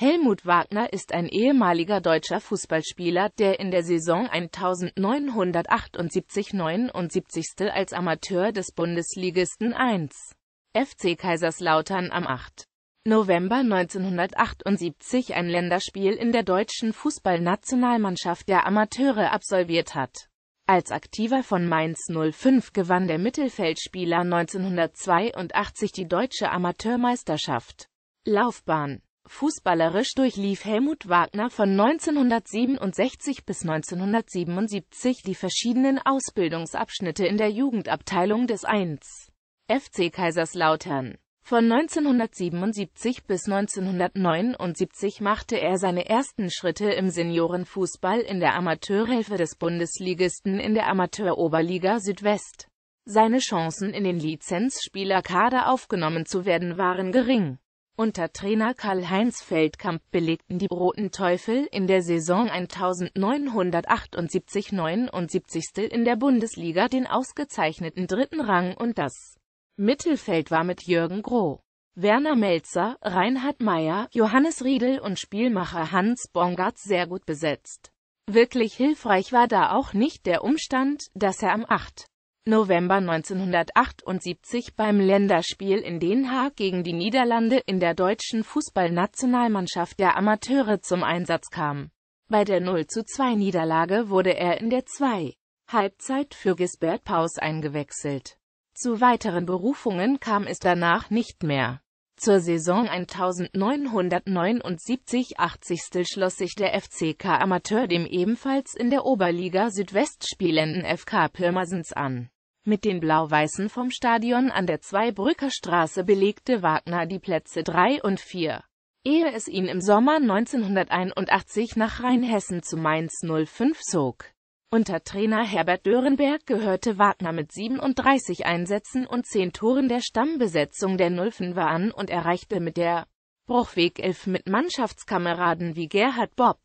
Helmut Wagner ist ein ehemaliger deutscher Fußballspieler, der in der Saison 1978-79 als Amateur des Bundesligisten 1 FC Kaiserslautern am 8. November 1978 ein Länderspiel in der deutschen Fußballnationalmannschaft der Amateure absolviert hat. Als Aktiver von Mainz 05 gewann der Mittelfeldspieler 1982 die deutsche Amateurmeisterschaft. Laufbahn Fußballerisch durchlief Helmut Wagner von 1967 bis 1977 die verschiedenen Ausbildungsabschnitte in der Jugendabteilung des 1. FC Kaiserslautern. Von 1977 bis 1979 machte er seine ersten Schritte im Seniorenfußball in der Amateurhilfe des Bundesligisten in der Amateuroberliga Südwest. Seine Chancen in den Lizenzspielerkader aufgenommen zu werden waren gering. Unter Trainer Karl-Heinz Feldkamp belegten die Roten Teufel in der Saison 1978-79 in der Bundesliga den ausgezeichneten dritten Rang und das Mittelfeld war mit Jürgen Groh, Werner Melzer, Reinhard Meyer, Johannes Riedel und Spielmacher Hans Bongartz sehr gut besetzt. Wirklich hilfreich war da auch nicht der Umstand, dass er am 8. November 1978 beim Länderspiel in Den Haag gegen die Niederlande in der deutschen Fußballnationalmannschaft der Amateure zum Einsatz kam. Bei der 0 zu 2 Niederlage wurde er in der 2. Halbzeit für Gisbert Paus eingewechselt. Zu weiteren Berufungen kam es danach nicht mehr. Zur Saison 1979-80 schloss sich der FCK Amateur dem ebenfalls in der Oberliga Südwest spielenden FK Pirmasens an. Mit den Blau-Weißen vom Stadion an der Zweibrücker Straße belegte Wagner die Plätze 3 und 4. Ehe es ihn im Sommer 1981 nach Rheinhessen zu Mainz 05 zog. Unter Trainer Herbert Dörenberg gehörte Wagner mit 37 Einsätzen und 10 Toren der Stammbesetzung der 05er an und erreichte mit der Bruchweg 11 mit Mannschaftskameraden wie Gerhard Bob,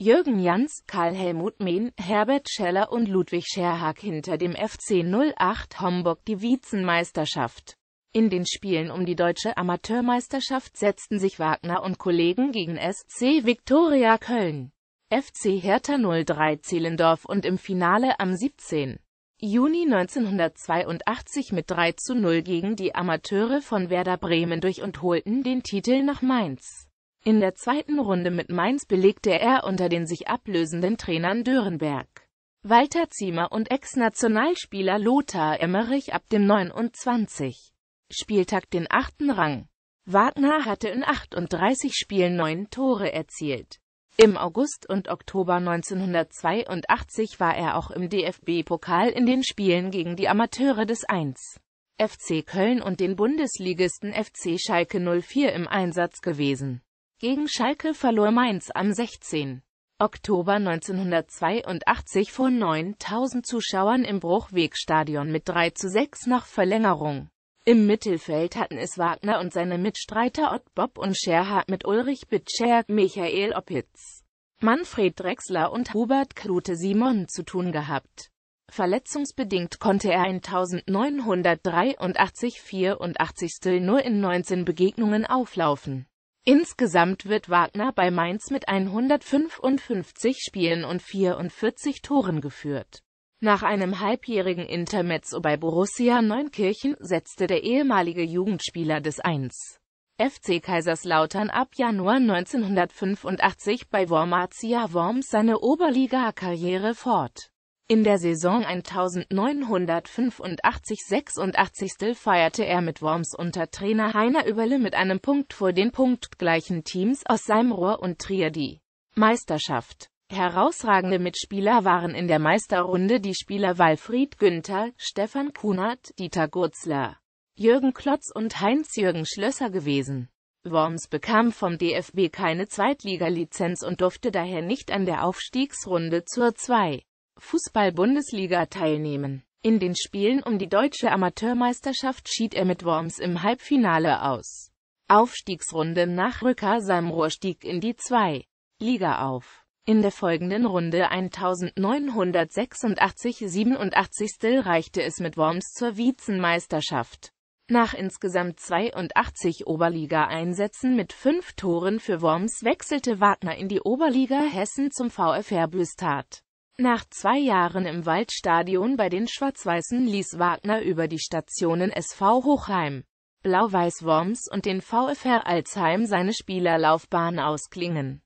Jürgen Jans, Karl-Helmut Mehn, Herbert Scheller und Ludwig Scherhag hinter dem FC 08 Homburg die Vizenmeisterschaft. In den Spielen um die deutsche Amateurmeisterschaft setzten sich Wagner und Kollegen gegen SC Viktoria Köln, FC Hertha 03 Zehlendorf und im Finale am 17. Juni 1982 mit 3 zu 0 gegen die Amateure von Werder Bremen durch und holten den Titel nach Mainz. In der zweiten Runde mit Mainz belegte er unter den sich ablösenden Trainern Dörenberg, Walter Ziemer und Ex-Nationalspieler Lothar Emmerich ab dem 29. Spieltag den achten Rang. Wagner hatte in 38 Spielen neun Tore erzielt. Im August und Oktober 1982 war er auch im DFB-Pokal in den Spielen gegen die Amateure des 1. FC Köln und den Bundesligisten FC Schalke 04 im Einsatz gewesen. Gegen Schalke verlor Mainz am 16. Oktober 1982 vor 9000 Zuschauern im Bruchwegstadion mit 3 zu 6 nach Verlängerung. Im Mittelfeld hatten es Wagner und seine Mitstreiter Ott Bob und Scherhard mit Ulrich Bitscher, Michael Oppitz, Manfred Drexler und Hubert Klute Simon zu tun gehabt. Verletzungsbedingt konnte er 1983-84 nur in 19 Begegnungen auflaufen. Insgesamt wird Wagner bei Mainz mit 155 Spielen und 44 Toren geführt. Nach einem halbjährigen Intermezzo bei Borussia Neunkirchen setzte der ehemalige Jugendspieler des 1. FC Kaiserslautern ab Januar 1985 bei Wormatia Worms seine Oberliga-Karriere fort. In der Saison 1985-86 feierte er mit Worms unter Trainer Heiner Überle mit einem Punkt vor den punktgleichen Teams aus seinem Rohr und Trier die Meisterschaft. Herausragende Mitspieler waren in der Meisterrunde die Spieler Walfried Günther, Stefan Kunert, Dieter Gurzler, Jürgen Klotz und Heinz-Jürgen Schlösser gewesen. Worms bekam vom DFB keine Zweitligalizenz und durfte daher nicht an der Aufstiegsrunde zur 2. Fußball-Bundesliga teilnehmen. In den Spielen um die deutsche Amateurmeisterschaft schied er mit Worms im Halbfinale aus. Aufstiegsrunde nach Rücker Samror stieg in die 2. Liga auf. In der folgenden Runde 1986-87 reichte es mit Worms zur Vizenmeisterschaft. Nach insgesamt 82 Oberliga-Einsätzen mit fünf Toren für Worms wechselte Wagner in die Oberliga Hessen zum VfR Büstart. Nach zwei Jahren im Waldstadion bei den Schwarz-Weißen ließ Wagner über die Stationen SV Hochheim, Blau-Weiß Worms und den VfR Alzheim seine Spielerlaufbahn ausklingen